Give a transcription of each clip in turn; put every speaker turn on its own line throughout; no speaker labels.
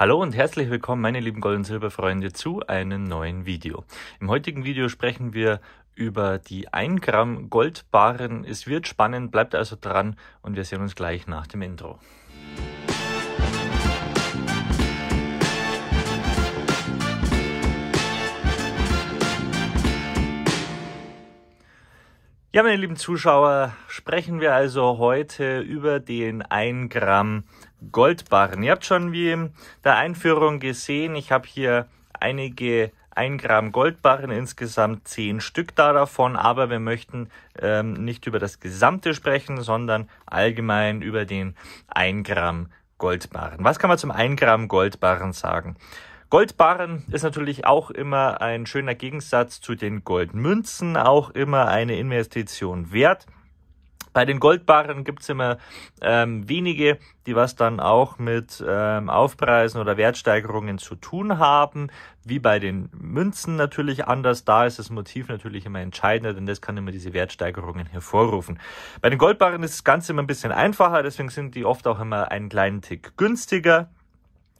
Hallo und herzlich willkommen meine lieben Gold- und Silberfreunde zu einem neuen Video. Im heutigen Video sprechen wir über die 1 Gramm Goldbarren. Es wird spannend, bleibt also dran und wir sehen uns gleich nach dem Intro. Ja, meine lieben Zuschauer, sprechen wir also heute über den 1 Gramm Goldbarren. Ihr habt schon wie in der Einführung gesehen, ich habe hier einige 1 Gramm Goldbarren, insgesamt 10 Stück da davon, aber wir möchten ähm, nicht über das Gesamte sprechen, sondern allgemein über den 1 Gramm Goldbarren. Was kann man zum 1 Gramm Goldbarren sagen? Goldbarren ist natürlich auch immer ein schöner Gegensatz zu den Goldmünzen, auch immer eine Investition wert. Bei den Goldbarren gibt es immer ähm, wenige, die was dann auch mit ähm, Aufpreisen oder Wertsteigerungen zu tun haben. Wie bei den Münzen natürlich anders. Da ist das Motiv natürlich immer entscheidender, denn das kann immer diese Wertsteigerungen hervorrufen. Bei den Goldbarren ist das Ganze immer ein bisschen einfacher, deswegen sind die oft auch immer einen kleinen Tick günstiger.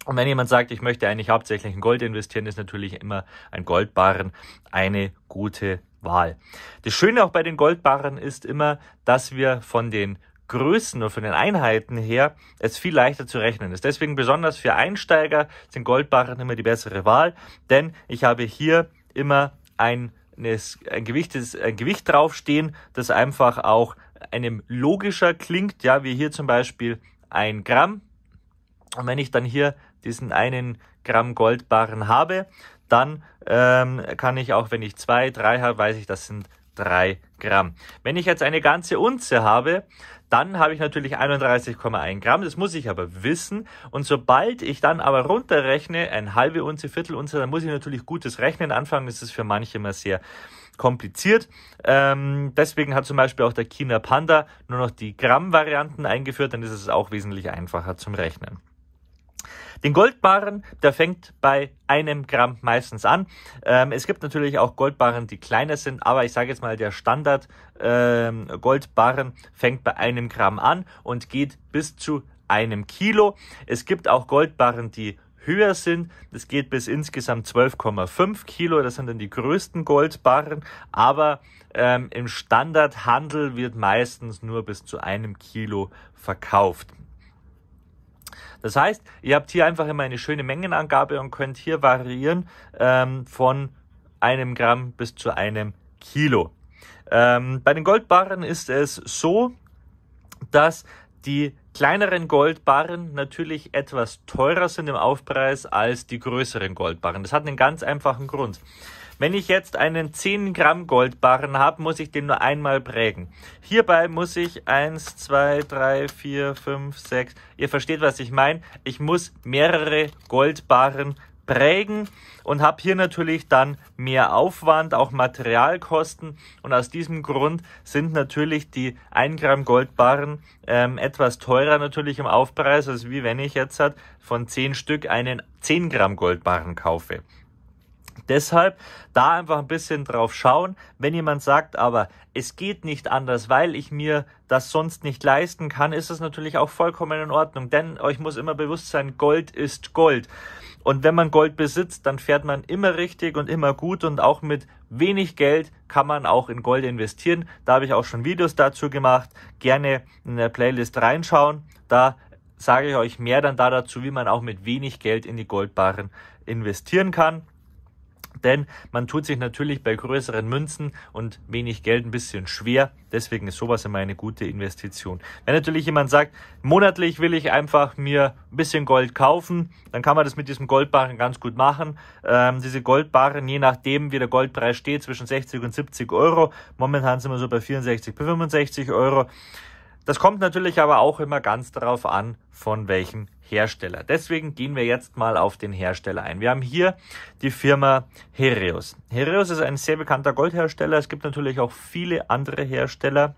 Und wenn jemand sagt, ich möchte eigentlich hauptsächlich in Gold investieren, ist natürlich immer ein Goldbarren eine gute Wahl. Das Schöne auch bei den Goldbarren ist immer, dass wir von den Größen und von den Einheiten her es viel leichter zu rechnen ist. Deswegen besonders für Einsteiger sind Goldbarren immer die bessere Wahl, denn ich habe hier immer ein, ein, Gewicht, ein Gewicht draufstehen, das einfach auch einem logischer klingt, ja, wie hier zum Beispiel ein Gramm. Und wenn ich dann hier diesen einen Gramm Goldbarren habe, dann ähm, kann ich auch, wenn ich zwei, drei habe, weiß ich, das sind drei Gramm. Wenn ich jetzt eine ganze Unze habe, dann habe ich natürlich 31,1 Gramm. Das muss ich aber wissen. Und sobald ich dann aber runterrechne, ein halbe Unze, Viertel Unze, dann muss ich natürlich gutes Rechnen anfangen. Das ist für manche immer sehr kompliziert. Ähm, deswegen hat zum Beispiel auch der China Panda nur noch die Gramm-Varianten eingeführt. Dann ist es auch wesentlich einfacher zum Rechnen. Den Goldbarren, der fängt bei einem Gramm meistens an. Ähm, es gibt natürlich auch Goldbarren, die kleiner sind, aber ich sage jetzt mal, der Standard ähm, Goldbarren fängt bei einem Gramm an und geht bis zu einem Kilo. Es gibt auch Goldbarren, die höher sind. Das geht bis insgesamt 12,5 Kilo. Das sind dann die größten Goldbarren. Aber ähm, im Standardhandel wird meistens nur bis zu einem Kilo verkauft. Das heißt, ihr habt hier einfach immer eine schöne Mengenangabe und könnt hier variieren ähm, von einem Gramm bis zu einem Kilo. Ähm, bei den Goldbarren ist es so, dass die kleineren Goldbarren natürlich etwas teurer sind im Aufpreis als die größeren Goldbarren. Das hat einen ganz einfachen Grund. Wenn ich jetzt einen 10 Gramm Goldbarren habe, muss ich den nur einmal prägen. Hierbei muss ich 1, 2, 3, 4, 5, 6, ihr versteht, was ich meine. Ich muss mehrere Goldbarren prägen und habe hier natürlich dann mehr Aufwand, auch Materialkosten und aus diesem Grund sind natürlich die 1 Gramm Goldbarren ähm, etwas teurer natürlich im Aufpreis, als wie wenn ich jetzt halt von 10 Stück einen 10 Gramm Goldbarren kaufe. Deshalb da einfach ein bisschen drauf schauen. Wenn jemand sagt, aber es geht nicht anders, weil ich mir das sonst nicht leisten kann, ist es natürlich auch vollkommen in Ordnung. Denn euch muss immer bewusst sein, Gold ist Gold. Und wenn man Gold besitzt, dann fährt man immer richtig und immer gut und auch mit wenig Geld kann man auch in Gold investieren. Da habe ich auch schon Videos dazu gemacht. Gerne in der Playlist reinschauen. Da sage ich euch mehr dann da dazu, wie man auch mit wenig Geld in die Goldbarren investieren kann. Denn man tut sich natürlich bei größeren Münzen und wenig Geld ein bisschen schwer. Deswegen ist sowas immer eine gute Investition. Wenn natürlich jemand sagt, monatlich will ich einfach mir ein bisschen Gold kaufen, dann kann man das mit diesem Goldbarren ganz gut machen. Ähm, diese Goldbarren, je nachdem wie der Goldpreis steht, zwischen 60 und 70 Euro. Momentan sind wir so bei 64 bis 65 Euro. Das kommt natürlich aber auch immer ganz darauf an, von welchem Hersteller. Deswegen gehen wir jetzt mal auf den Hersteller ein. Wir haben hier die Firma Hereus. Hereus ist ein sehr bekannter Goldhersteller. Es gibt natürlich auch viele andere Hersteller,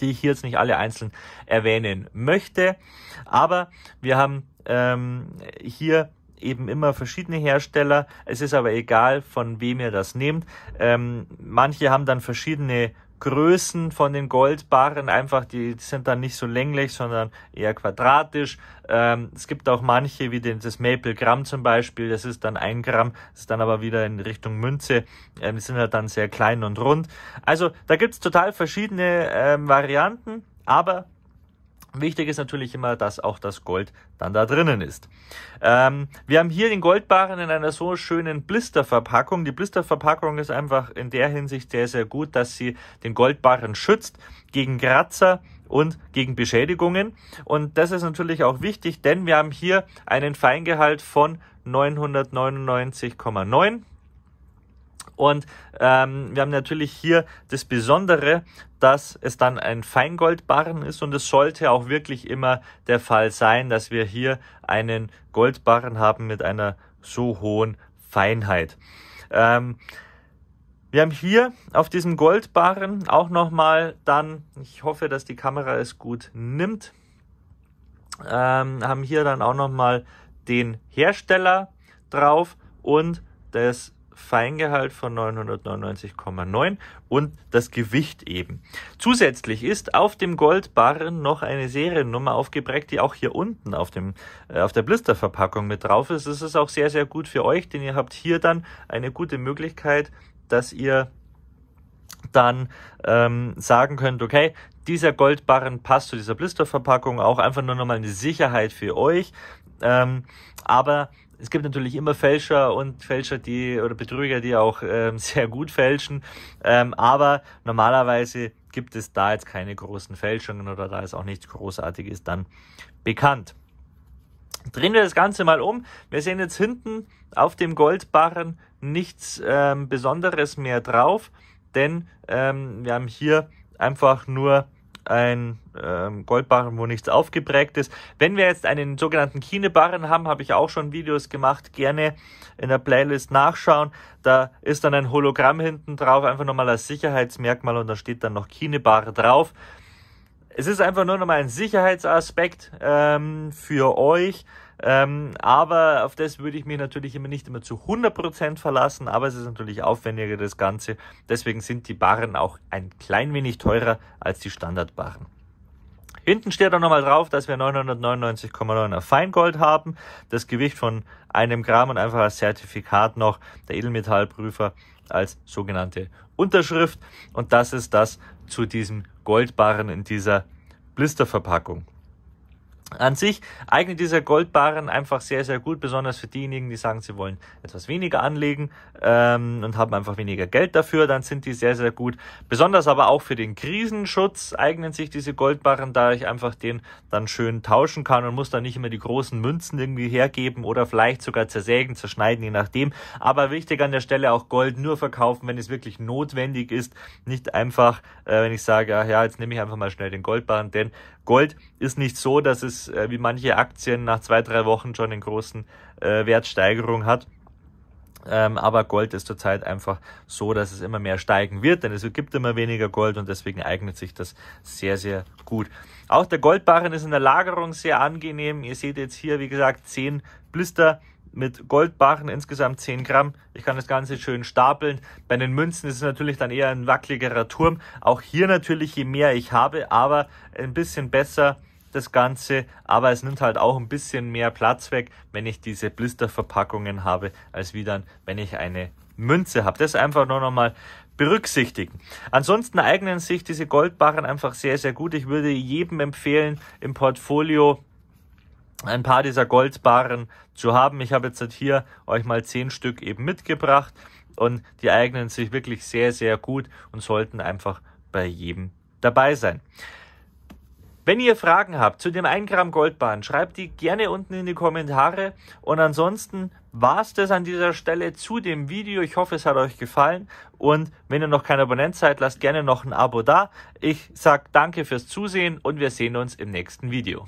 die ich hier jetzt nicht alle einzeln erwähnen möchte. Aber wir haben ähm, hier eben immer verschiedene Hersteller. Es ist aber egal, von wem ihr das nehmt. Ähm, manche haben dann verschiedene Größen von den Goldbarren einfach, die sind dann nicht so länglich, sondern eher quadratisch. Ähm, es gibt auch manche, wie den, das Maple Gramm zum Beispiel, das ist dann ein Gramm, ist dann aber wieder in Richtung Münze. Ähm, die sind halt dann sehr klein und rund. Also da gibt's total verschiedene ähm, Varianten, aber Wichtig ist natürlich immer, dass auch das Gold dann da drinnen ist. Ähm, wir haben hier den Goldbarren in einer so schönen Blisterverpackung. Die Blisterverpackung ist einfach in der Hinsicht sehr, sehr gut, dass sie den Goldbarren schützt gegen Kratzer und gegen Beschädigungen. Und das ist natürlich auch wichtig, denn wir haben hier einen Feingehalt von 999,9 und ähm, wir haben natürlich hier das Besondere, dass es dann ein Feingoldbarren ist und es sollte auch wirklich immer der Fall sein, dass wir hier einen Goldbarren haben mit einer so hohen Feinheit. Ähm, wir haben hier auf diesem Goldbarren auch nochmal dann, ich hoffe, dass die Kamera es gut nimmt, ähm, haben hier dann auch nochmal den Hersteller drauf und das Feingehalt von 999,9 und das Gewicht eben. Zusätzlich ist auf dem Goldbarren noch eine Seriennummer aufgeprägt, die auch hier unten auf, dem, äh, auf der Blisterverpackung mit drauf ist. Das ist auch sehr, sehr gut für euch, denn ihr habt hier dann eine gute Möglichkeit, dass ihr dann ähm, sagen könnt, okay, dieser Goldbarren passt zu dieser Blisterverpackung, auch einfach nur nochmal eine Sicherheit für euch. Ähm, aber es gibt natürlich immer Fälscher und Fälscher, die oder Betrüger, die auch ähm, sehr gut fälschen. Ähm, aber normalerweise gibt es da jetzt keine großen Fälschungen oder da ist auch nichts Großartiges dann bekannt. Drehen wir das Ganze mal um. Wir sehen jetzt hinten auf dem Goldbarren nichts ähm, Besonderes mehr drauf, denn ähm, wir haben hier einfach nur ein ähm, Goldbarren, wo nichts aufgeprägt ist. Wenn wir jetzt einen sogenannten Kinebarren haben, habe ich auch schon Videos gemacht, gerne in der Playlist nachschauen. Da ist dann ein Hologramm hinten drauf, einfach nochmal als Sicherheitsmerkmal und da steht dann noch Kinebarren drauf. Es ist einfach nur nochmal ein Sicherheitsaspekt ähm, für euch. Ähm, aber auf das würde ich mich natürlich immer nicht immer zu 100% verlassen, aber es ist natürlich aufwendiger das Ganze. Deswegen sind die Barren auch ein klein wenig teurer als die Standardbarren. Hinten steht auch nochmal drauf, dass wir 999,9er Feingold haben. Das Gewicht von einem Gramm und einfach als Zertifikat noch der Edelmetallprüfer als sogenannte Unterschrift. Und das ist das zu diesem Goldbarren in dieser Blisterverpackung. An sich eignet dieser Goldbarren einfach sehr, sehr gut, besonders für diejenigen, die sagen, sie wollen etwas weniger anlegen ähm, und haben einfach weniger Geld dafür, dann sind die sehr, sehr gut. Besonders aber auch für den Krisenschutz eignen sich diese Goldbarren, da ich einfach den dann schön tauschen kann und muss dann nicht immer die großen Münzen irgendwie hergeben oder vielleicht sogar zersägen, zerschneiden, je nachdem. Aber wichtig an der Stelle auch Gold nur verkaufen, wenn es wirklich notwendig ist. Nicht einfach, äh, wenn ich sage, ja, jetzt nehme ich einfach mal schnell den Goldbarren, denn Gold ist nicht so, dass es äh, wie manche Aktien nach zwei, drei Wochen schon einen großen äh, Wertsteigerung hat. Ähm, aber Gold ist zurzeit einfach so, dass es immer mehr steigen wird, denn es gibt immer weniger Gold und deswegen eignet sich das sehr, sehr gut. Auch der Goldbarren ist in der Lagerung sehr angenehm. Ihr seht jetzt hier, wie gesagt, zehn Blister mit Goldbarren insgesamt 10 Gramm. Ich kann das Ganze schön stapeln. Bei den Münzen ist es natürlich dann eher ein wackeligerer Turm. Auch hier natürlich, je mehr ich habe, aber ein bisschen besser das Ganze. Aber es nimmt halt auch ein bisschen mehr Platz weg, wenn ich diese Blisterverpackungen habe, als wie dann, wenn ich eine Münze habe. Das einfach nur nochmal berücksichtigen. Ansonsten eignen sich diese Goldbarren einfach sehr, sehr gut. Ich würde jedem empfehlen, im Portfolio ein paar dieser Goldbarren zu haben. Ich habe jetzt halt hier euch mal zehn Stück eben mitgebracht und die eignen sich wirklich sehr, sehr gut und sollten einfach bei jedem dabei sein. Wenn ihr Fragen habt zu dem 1 Gramm Goldbahn, schreibt die gerne unten in die Kommentare. Und ansonsten war es das an dieser Stelle zu dem Video. Ich hoffe, es hat euch gefallen. Und wenn ihr noch kein Abonnent seid, lasst gerne noch ein Abo da. Ich sage danke fürs Zusehen und wir sehen uns im nächsten Video.